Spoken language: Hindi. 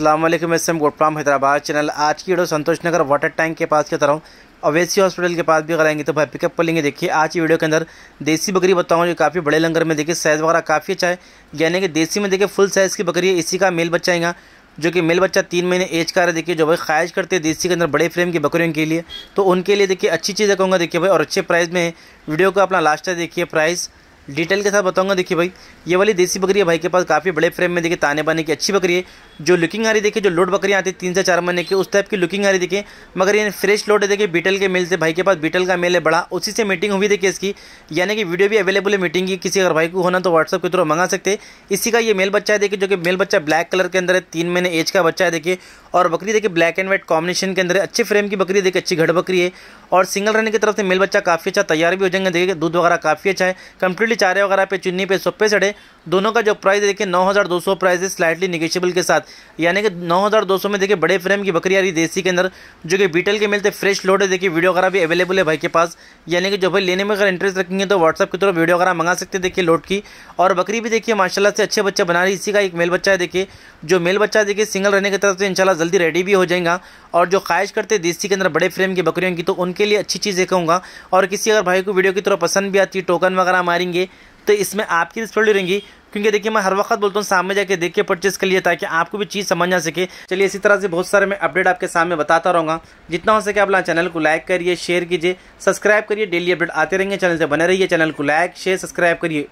अल्लाम मैं सैम फ्राम हैदराबाद चैनल आज की video Santosh Nagar water tank के पास की तरह अवेसी हॉस्पिटल के पास भी कराएंगे तो भाई पिकअप कर लेंगे देखिए आज की वीडियो के अंदर देसी बकरी बताऊँ जो काफ़ी बड़े लंगर में देखिए साइज़ वगैरह काफ़ी अच्छा है यानी कि देसी में देखिए फुल साइज़ की बकरी है इसी का मेल बच्चा आएगा जो कि मेल बच्चा तीन महीने एज का है देखिए जो भाई ख्वाहिश करते हैं देसी के अंदर बड़े फ्रेम की बकरियों के लिए तो उनके लिए देखिए अच्छी चीज़ें कहूँगा देखिए भाई और अच्छे प्राइस में वीडियो को अपना लास्ट है देखिए प्राइस डिटेल के साथ बताऊंगा देखिए भाई ये वाली देसी बकरी है भाई के पास काफ़ी बड़े फ्रेम में देखिए ताने बाने की अच्छी बकरी है जो लुकिंग आ रही देखिए जो लोड बकरियाँ आती है तीन से चार महीने की उस टाइप की लुकिंग आ रही देखिए मगर ये फ्रेश लोड है देखिए बीटल के मेल से भाई के पास बीटल का मेल है बड़ा उसी से मीटिंग हुई देखिए इसकी यानी कि वीडियो भी अवेलेबल है मीटिंग की किसी अगर भाई को होना तो व्हाट्सअप के थ्रू मंगा सकते इसी का ये मेल बच्चा है देखिए जो कि मेल बच्चा ब्लैक कलर के अंदर है तीन महीने एज का बच्चा है देखिए और बकरी देखिए ब्लैक एंड व्हाइट कॉम्बिनेशन के अंदर अच्छे फ्रेम की बकरी देखिए अच्छी घड़ बकरी है और सिंगल रहने की तरफ से मेल बच्चा काफ़ी अच्छा तैयार भी हो जाएंगे देखिए दूध वगैरह काफ़ी अच्छा है कंप्लीटली स्पेशली चारे वगैरह पे चुन्नी पे सब पे सड़े दोनों का जो प्राइस देखिए नौ हज़ार दो सौ प्राइस है स्लाइटली निगेशियबल के साथ यानी कि नौ हज़ार दो सौ में देखिए बड़े फ्रेम की बकरी आ रही देसी के अंदर जो कि बीटल के मिलते फ्रेश लोड है देखिए वीडियो वगैरह भी अवेलेबल है भाई के पास यानी कि जो भाई लेने में अगर इंटरेस्ट रखेंगे तो व्हाट्सअप की तरफ वीडियो वगैरह मंगा सकते हैं देखिए लोड की और बकरी भी देखिए माशाला से अच्छे बच्चे बना रही इसी का एक मेल बच्चा है देखिए जो मेल बच्चा देखिए सिंगल रहने की तरफ से इनशाला जल्दी रेडी भी हो जाएगा और जो ख्वाहिश करते हैं देसी के अंदर बड़े फ्रेम की बकरियों की तो उनके लिए अच्छी चीज़ें कहूँगा और किसी अगर भाई को वीडियो की तरफ पसंद भी आती है टोकन वगैरह मारेंगे तो इसमें आपकी रिस्पॉन्डी रहेंगी क्योंकि देखिए मैं हर वक्त बोलता हूँ सामने जाके देख के परचेज कर लिए ताकि आपको भी चीज़ समझ आ सके चलिए इसी तरह से बहुत सारे मैं अपडेट आपके सामने बताता रहूँगा जितना हो सके आप अपना चैनल को लाइक करिए शेयर कीजिए सब्सक्राइब करिए डेली अपडेट आते रहेंगे चैनल से बने रहिए चैनल को लाइक शेयर सब्सक्राइब करिए